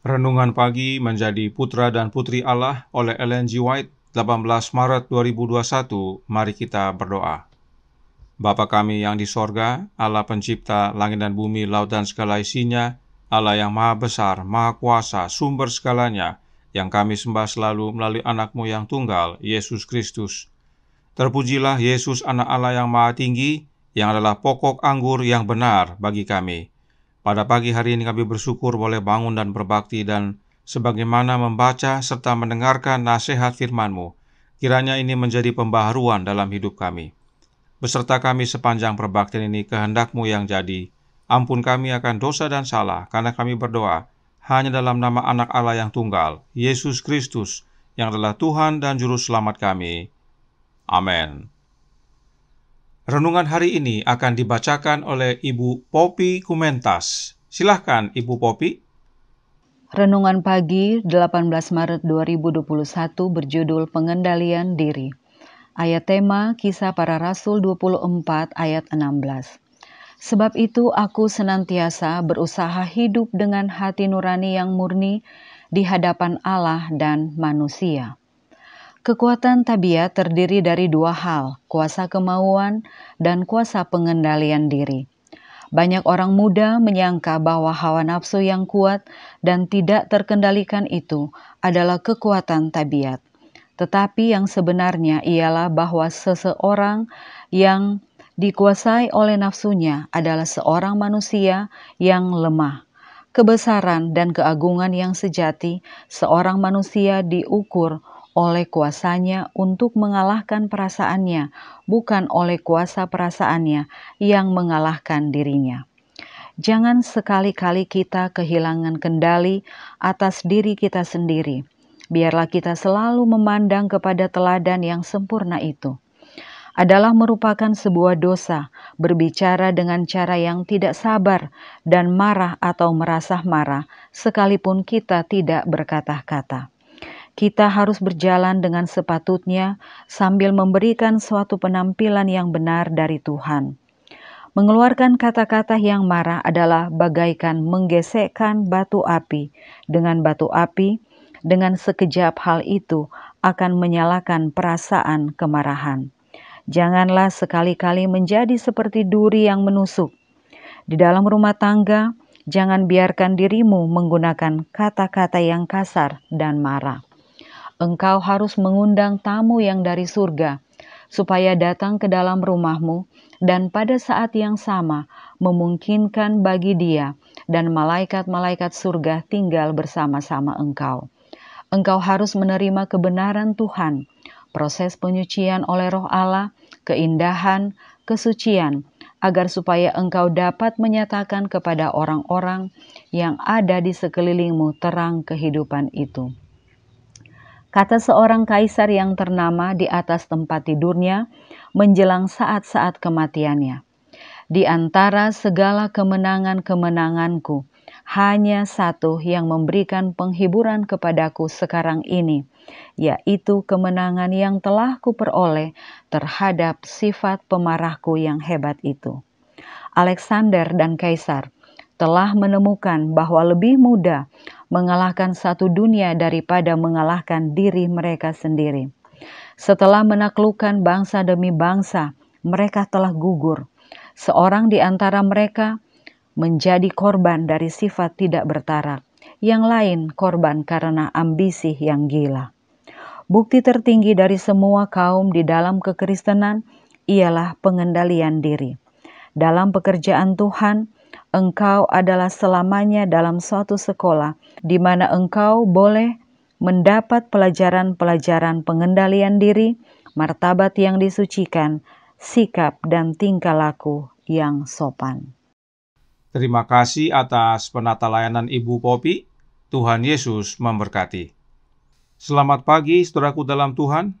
Renungan pagi menjadi putra dan putri Allah oleh Ellen G. White, 18 Maret 2021. Mari kita berdoa. Bapa kami yang di sorga, Allah pencipta langit dan bumi, laut dan segala isinya, Allah yang maha besar, maha kuasa, sumber segalanya, yang kami sembah selalu melalui anakmu yang tunggal, Yesus Kristus. Terpujilah Yesus anak Allah yang maha tinggi, yang adalah pokok anggur yang benar bagi kami pada pagi hari ini kami bersyukur boleh bangun dan berbakti dan sebagaimana membaca serta mendengarkan nasihat firman-Mu, kiranya ini menjadi pembaharuan dalam hidup kami. Beserta kami sepanjang perbaktian ini kehendak-Mu yang jadi. Ampun kami akan dosa dan salah, karena kami berdoa hanya dalam nama anak Allah yang tunggal, Yesus Kristus, yang adalah Tuhan dan Juru Selamat kami. Amin. Renungan hari ini akan dibacakan oleh Ibu Popi Kumentas. Silahkan Ibu Popi. Renungan pagi 18 Maret 2021 berjudul Pengendalian Diri. Ayat tema Kisah Para Rasul 24 ayat 16. Sebab itu aku senantiasa berusaha hidup dengan hati nurani yang murni di hadapan Allah dan manusia. Kekuatan tabiat terdiri dari dua hal, kuasa kemauan dan kuasa pengendalian diri. Banyak orang muda menyangka bahwa hawa nafsu yang kuat dan tidak terkendalikan itu adalah kekuatan tabiat. Tetapi yang sebenarnya ialah bahwa seseorang yang dikuasai oleh nafsunya adalah seorang manusia yang lemah. Kebesaran dan keagungan yang sejati seorang manusia diukur oleh kuasanya untuk mengalahkan perasaannya, bukan oleh kuasa perasaannya yang mengalahkan dirinya. Jangan sekali-kali kita kehilangan kendali atas diri kita sendiri. Biarlah kita selalu memandang kepada teladan yang sempurna itu adalah merupakan sebuah dosa, berbicara dengan cara yang tidak sabar dan marah atau merasa marah, sekalipun kita tidak berkata-kata kita harus berjalan dengan sepatutnya sambil memberikan suatu penampilan yang benar dari Tuhan. Mengeluarkan kata-kata yang marah adalah bagaikan menggesekkan batu api. Dengan batu api, dengan sekejap hal itu akan menyalakan perasaan kemarahan. Janganlah sekali-kali menjadi seperti duri yang menusuk. Di dalam rumah tangga, jangan biarkan dirimu menggunakan kata-kata yang kasar dan marah engkau harus mengundang tamu yang dari surga, supaya datang ke dalam rumahmu, dan pada saat yang sama memungkinkan bagi dia dan malaikat-malaikat surga tinggal bersama-sama engkau. Engkau harus menerima kebenaran Tuhan, proses penyucian oleh Roh Allah, keindahan, kesucian, agar supaya engkau dapat menyatakan kepada orang-orang yang ada di sekelilingmu terang kehidupan itu. Kata seorang kaisar yang ternama di atas tempat tidurnya menjelang saat-saat kematiannya. Di antara segala kemenangan-kemenanganku, hanya satu yang memberikan penghiburan kepadaku sekarang ini, yaitu kemenangan yang telah kuperoleh terhadap sifat pemarahku yang hebat itu. Alexander dan Kaisar telah menemukan bahwa lebih mudah mengalahkan satu dunia daripada mengalahkan diri mereka sendiri. Setelah menaklukkan bangsa demi bangsa, mereka telah gugur. Seorang di antara mereka menjadi korban dari sifat tidak bertarak, yang lain korban karena ambisi yang gila. Bukti tertinggi dari semua kaum di dalam kekristenan ialah pengendalian diri. Dalam pekerjaan Tuhan, engkau adalah selamanya dalam suatu sekolah di mana engkau boleh mendapat pelajaran-pelajaran pengendalian diri, martabat yang disucikan, sikap dan tingkah laku yang sopan. Terima kasih atas penata layanan Ibu Popi. Tuhan Yesus memberkati. Selamat pagi, saudaraku dalam Tuhan.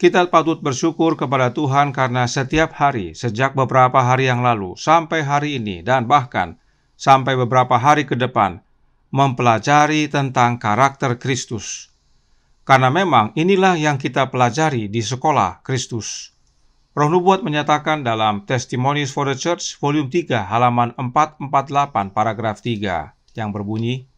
Kita patut bersyukur kepada Tuhan karena setiap hari sejak beberapa hari yang lalu sampai hari ini dan bahkan sampai beberapa hari ke depan mempelajari tentang karakter Kristus. Karena memang inilah yang kita pelajari di sekolah Kristus. Roh Nubuat menyatakan dalam Testimonies for the Church volume 3 halaman 448 paragraf 3 yang berbunyi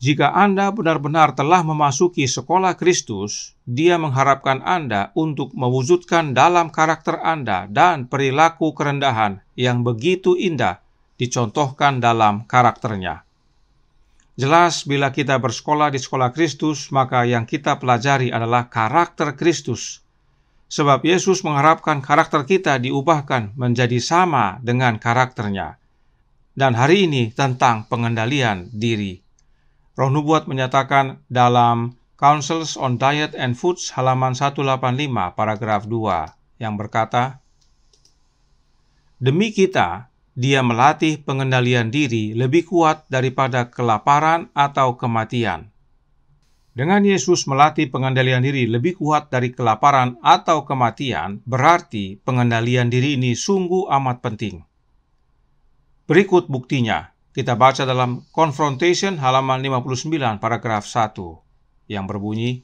jika Anda benar-benar telah memasuki sekolah Kristus, Dia mengharapkan Anda untuk mewujudkan dalam karakter Anda dan perilaku kerendahan yang begitu indah dicontohkan dalam karakternya. Jelas, bila kita bersekolah di sekolah Kristus, maka yang kita pelajari adalah karakter Kristus. Sebab Yesus mengharapkan karakter kita diubahkan menjadi sama dengan karakternya. Dan hari ini tentang pengendalian diri Roh Nubuat menyatakan dalam Councils on Diet and Foods halaman 185 paragraf 2 yang berkata, Demi kita, dia melatih pengendalian diri lebih kuat daripada kelaparan atau kematian. Dengan Yesus melatih pengendalian diri lebih kuat dari kelaparan atau kematian, berarti pengendalian diri ini sungguh amat penting. Berikut buktinya. Kita baca dalam Confrontation halaman 59 paragraf 1 yang berbunyi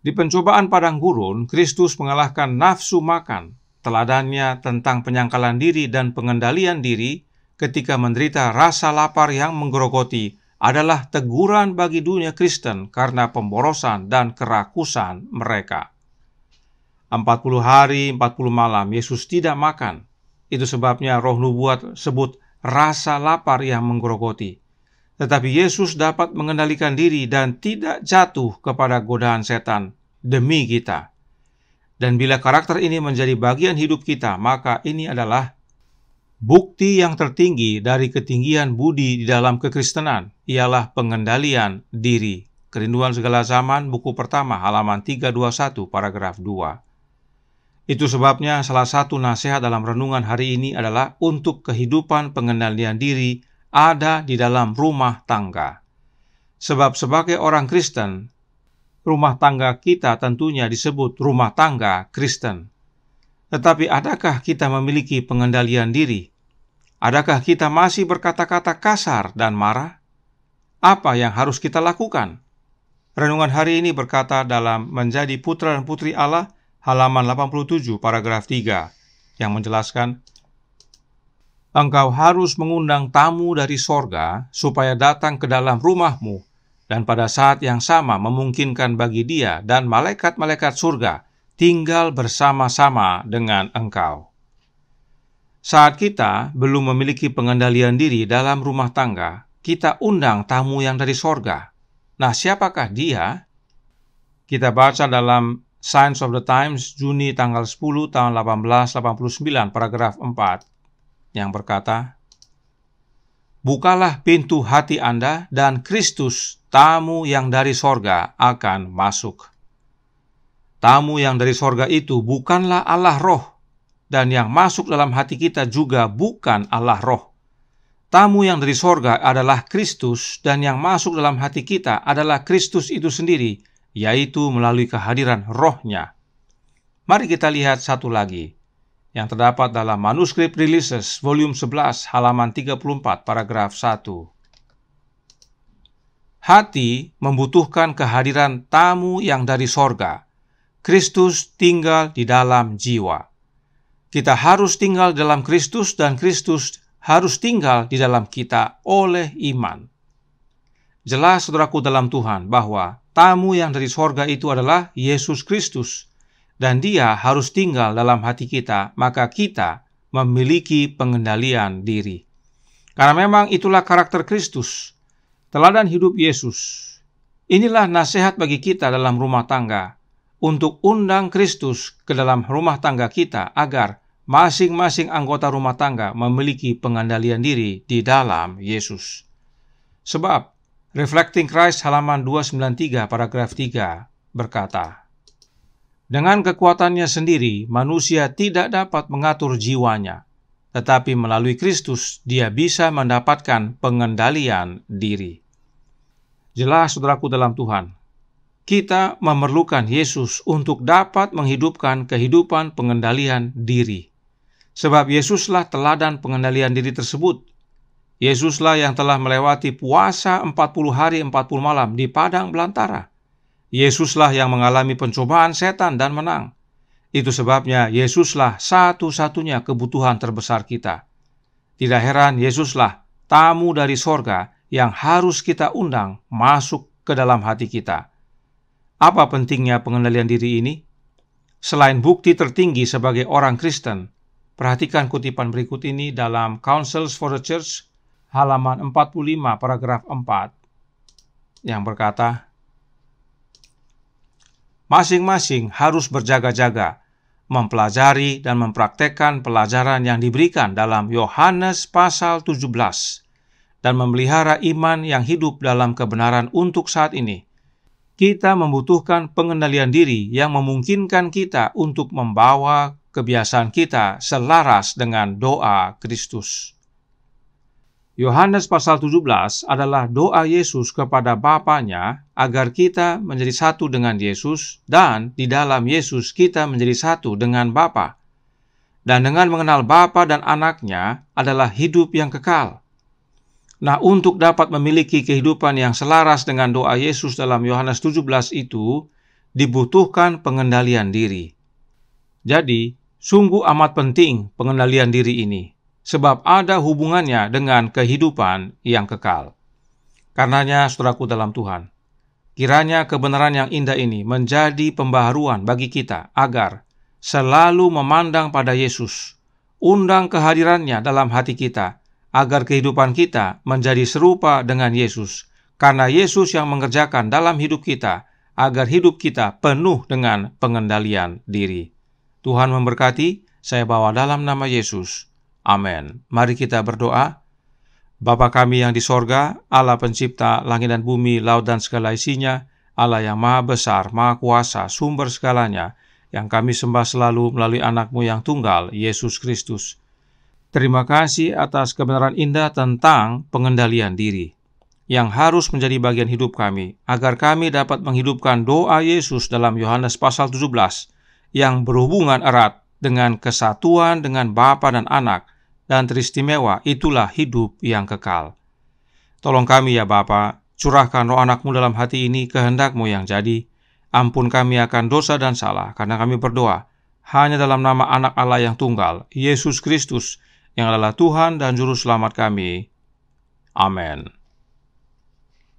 Di pencobaan padang gurun, Kristus mengalahkan nafsu makan, teladannya tentang penyangkalan diri dan pengendalian diri ketika menderita rasa lapar yang menggerogoti adalah teguran bagi dunia Kristen karena pemborosan dan kerakusan mereka. 40 hari, 40 malam Yesus tidak makan. Itu sebabnya roh nubuat sebut rasa lapar yang menggerogoti. Tetapi Yesus dapat mengendalikan diri dan tidak jatuh kepada godaan setan demi kita. Dan bila karakter ini menjadi bagian hidup kita, maka ini adalah bukti yang tertinggi dari ketinggian budi di dalam kekristenan, ialah pengendalian diri. Kerinduan segala zaman, buku pertama, halaman 321, paragraf 2. Itu sebabnya salah satu nasihat dalam renungan hari ini adalah untuk kehidupan pengendalian diri ada di dalam rumah tangga. Sebab sebagai orang Kristen, rumah tangga kita tentunya disebut rumah tangga Kristen. Tetapi adakah kita memiliki pengendalian diri? Adakah kita masih berkata-kata kasar dan marah? Apa yang harus kita lakukan? Renungan hari ini berkata dalam menjadi putra dan putri Allah – halaman 87 paragraf 3 yang menjelaskan Engkau harus mengundang tamu dari sorga supaya datang ke dalam rumahmu dan pada saat yang sama memungkinkan bagi dia dan malaikat-malaikat surga tinggal bersama-sama dengan engkau. Saat kita belum memiliki pengendalian diri dalam rumah tangga, kita undang tamu yang dari sorga. Nah, siapakah dia? Kita baca dalam Science of the Times, Juni tanggal 10 tahun 1889, paragraf 4, yang berkata, Bukalah pintu hati Anda dan Kristus, tamu yang dari sorga, akan masuk. Tamu yang dari sorga itu bukanlah Allah roh, dan yang masuk dalam hati kita juga bukan Allah roh. Tamu yang dari sorga adalah Kristus, dan yang masuk dalam hati kita adalah Kristus itu sendiri, yaitu melalui kehadiran rohnya. Mari kita lihat satu lagi, yang terdapat dalam manuskrip releases volume 11 halaman 34 paragraf 1. Hati membutuhkan kehadiran tamu yang dari sorga. Kristus tinggal di dalam jiwa. Kita harus tinggal dalam Kristus dan Kristus harus tinggal di dalam kita oleh iman. Jelas saudaraku dalam Tuhan bahwa tamu yang dari sorga itu adalah Yesus Kristus, dan Dia harus tinggal dalam hati kita, maka kita memiliki pengendalian diri. Karena memang itulah karakter Kristus, teladan hidup Yesus. Inilah nasihat bagi kita dalam rumah tangga, untuk undang Kristus ke dalam rumah tangga kita agar masing-masing anggota rumah tangga memiliki pengendalian diri di dalam Yesus. Sebab Reflecting Christ halaman 293 paragraf 3 berkata, Dengan kekuatannya sendiri, manusia tidak dapat mengatur jiwanya, tetapi melalui Kristus dia bisa mendapatkan pengendalian diri. Jelas saudaraku dalam Tuhan, kita memerlukan Yesus untuk dapat menghidupkan kehidupan pengendalian diri. Sebab Yesuslah teladan pengendalian diri tersebut Yesuslah yang telah melewati puasa 40 hari 40 malam di padang belantara. Yesuslah yang mengalami pencobaan setan dan menang. Itu sebabnya Yesuslah satu-satunya kebutuhan terbesar kita. Tidak heran Yesuslah tamu dari sorga yang harus kita undang masuk ke dalam hati kita. Apa pentingnya pengendalian diri ini? Selain bukti tertinggi sebagai orang Kristen, perhatikan kutipan berikut ini dalam Councils for the Church halaman 45 paragraf 4 yang berkata, Masing-masing harus berjaga-jaga, mempelajari dan mempraktekkan pelajaran yang diberikan dalam Yohanes pasal 17, dan memelihara iman yang hidup dalam kebenaran untuk saat ini. Kita membutuhkan pengendalian diri yang memungkinkan kita untuk membawa kebiasaan kita selaras dengan doa Kristus. Yohanes pasal 17 adalah doa Yesus kepada Bapaknya agar kita menjadi satu dengan Yesus dan di dalam Yesus kita menjadi satu dengan Bapa. Dan dengan mengenal Bapa dan anaknya adalah hidup yang kekal. Nah, untuk dapat memiliki kehidupan yang selaras dengan doa Yesus dalam Yohanes 17 itu, dibutuhkan pengendalian diri. Jadi, sungguh amat penting pengendalian diri ini sebab ada hubungannya dengan kehidupan yang kekal. Karenanya, saudaraku dalam Tuhan, kiranya kebenaran yang indah ini menjadi pembaharuan bagi kita agar selalu memandang pada Yesus, undang kehadirannya dalam hati kita, agar kehidupan kita menjadi serupa dengan Yesus, karena Yesus yang mengerjakan dalam hidup kita, agar hidup kita penuh dengan pengendalian diri. Tuhan memberkati, saya bawa dalam nama Yesus. Amin. Mari kita berdoa. Bapa kami yang di sorga, Allah pencipta langit dan bumi, laut dan segala isinya, Allah yang maha besar, maha kuasa, sumber segalanya, yang kami sembah selalu melalui anakmu yang tunggal, Yesus Kristus. Terima kasih atas kebenaran indah tentang pengendalian diri, yang harus menjadi bagian hidup kami, agar kami dapat menghidupkan doa Yesus dalam Yohanes pasal 17, yang berhubungan erat dengan kesatuan dengan Bapa dan Anak, dan teristimewa itulah hidup yang kekal. Tolong kami ya Bapa, curahkan roh anakmu dalam hati ini kehendakmu yang jadi. Ampun kami akan dosa dan salah, karena kami berdoa hanya dalam nama anak Allah yang tunggal, Yesus Kristus, yang adalah Tuhan dan Juru Selamat kami. Amin.